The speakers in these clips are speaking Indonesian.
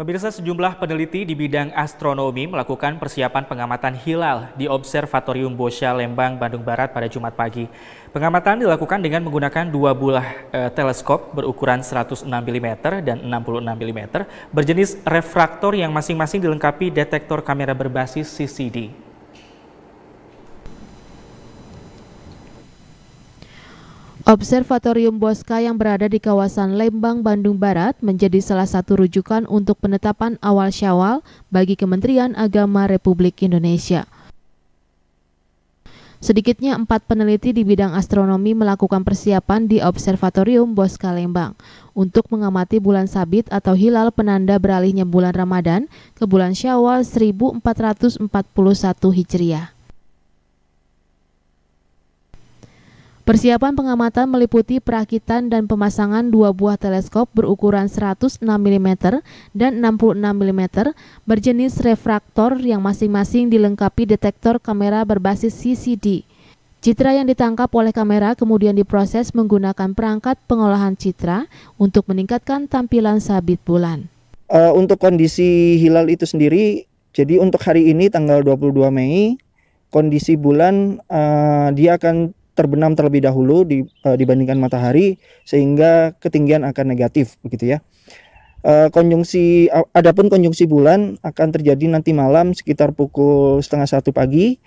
Pemirsa sejumlah peneliti di bidang astronomi melakukan persiapan pengamatan hilal di Observatorium Bosya Lembang, Bandung Barat pada Jumat pagi. Pengamatan dilakukan dengan menggunakan dua buah e, teleskop berukuran 106 mm dan 66 mm berjenis refraktor yang masing-masing dilengkapi detektor kamera berbasis CCD. Observatorium Bosca yang berada di kawasan Lembang, Bandung Barat menjadi salah satu rujukan untuk penetapan awal syawal bagi Kementerian Agama Republik Indonesia. Sedikitnya empat peneliti di bidang astronomi melakukan persiapan di Observatorium Bosca Lembang untuk mengamati bulan sabit atau hilal penanda beralihnya bulan Ramadan ke bulan syawal 1441 Hijriah. Persiapan pengamatan meliputi perakitan dan pemasangan dua buah teleskop berukuran 106 mm dan 66 mm berjenis refraktor yang masing-masing dilengkapi detektor kamera berbasis CCD. Citra yang ditangkap oleh kamera kemudian diproses menggunakan perangkat pengolahan citra untuk meningkatkan tampilan sabit bulan. Uh, untuk kondisi hilal itu sendiri, jadi untuk hari ini tanggal 22 Mei, kondisi bulan uh, dia akan terbenam terlebih dahulu di, uh, dibandingkan matahari sehingga ketinggian akan negatif begitu ya. Uh, konjungsi adapun konjungsi bulan akan terjadi nanti malam sekitar pukul setengah satu pagi.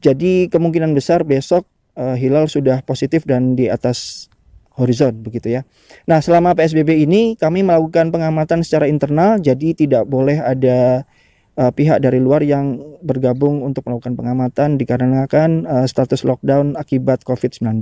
Jadi kemungkinan besar besok uh, hilal sudah positif dan di atas horizon begitu ya. Nah, selama PSBB ini kami melakukan pengamatan secara internal jadi tidak boleh ada uh, pihak dari luar yang bergabung untuk melakukan pengamatan dikarenakan uh, status lockdown akibat COVID-19.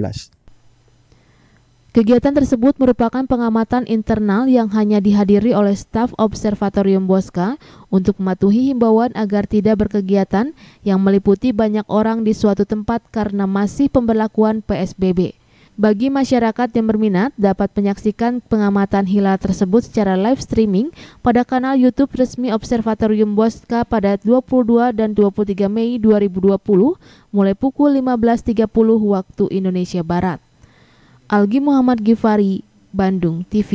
Kegiatan tersebut merupakan pengamatan internal yang hanya dihadiri oleh staf Observatorium Bosca untuk mematuhi himbauan agar tidak berkegiatan yang meliputi banyak orang di suatu tempat karena masih pemberlakuan PSBB. Bagi masyarakat yang berminat dapat menyaksikan pengamatan hilal tersebut secara live streaming pada kanal YouTube resmi Observatorium Bosca pada 22 dan 23 Mei 2020 mulai pukul 15.30 waktu Indonesia Barat. Algi Muhammad Gifari, Bandung TV